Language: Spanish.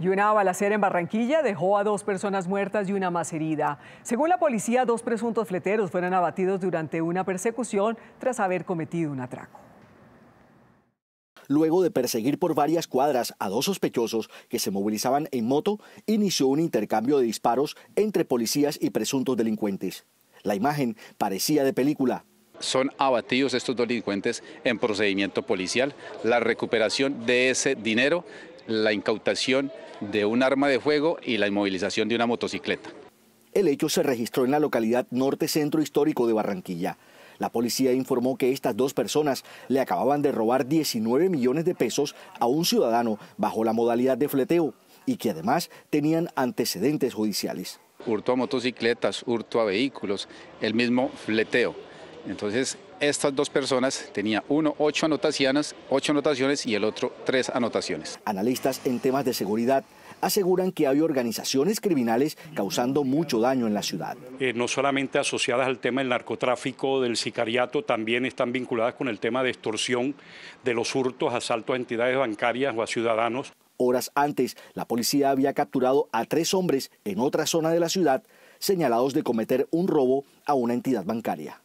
Y una balacera en Barranquilla dejó a dos personas muertas y una más herida. Según la policía, dos presuntos fleteros fueron abatidos durante una persecución tras haber cometido un atraco. Luego de perseguir por varias cuadras a dos sospechosos que se movilizaban en moto, inició un intercambio de disparos entre policías y presuntos delincuentes. La imagen parecía de película, son abatidos estos delincuentes en procedimiento policial. La recuperación de ese dinero la incautación de un arma de fuego y la inmovilización de una motocicleta. El hecho se registró en la localidad Norte Centro Histórico de Barranquilla. La policía informó que estas dos personas le acababan de robar 19 millones de pesos a un ciudadano bajo la modalidad de fleteo y que además tenían antecedentes judiciales. Hurto a motocicletas, hurto a vehículos, el mismo fleteo. Entonces, estas dos personas tenía uno ocho anotaciones, ocho anotaciones y el otro tres anotaciones. Analistas en temas de seguridad aseguran que hay organizaciones criminales causando mucho daño en la ciudad. Eh, no solamente asociadas al tema del narcotráfico, del sicariato, también están vinculadas con el tema de extorsión, de los hurtos, asaltos a entidades bancarias o a ciudadanos. Horas antes, la policía había capturado a tres hombres en otra zona de la ciudad señalados de cometer un robo a una entidad bancaria.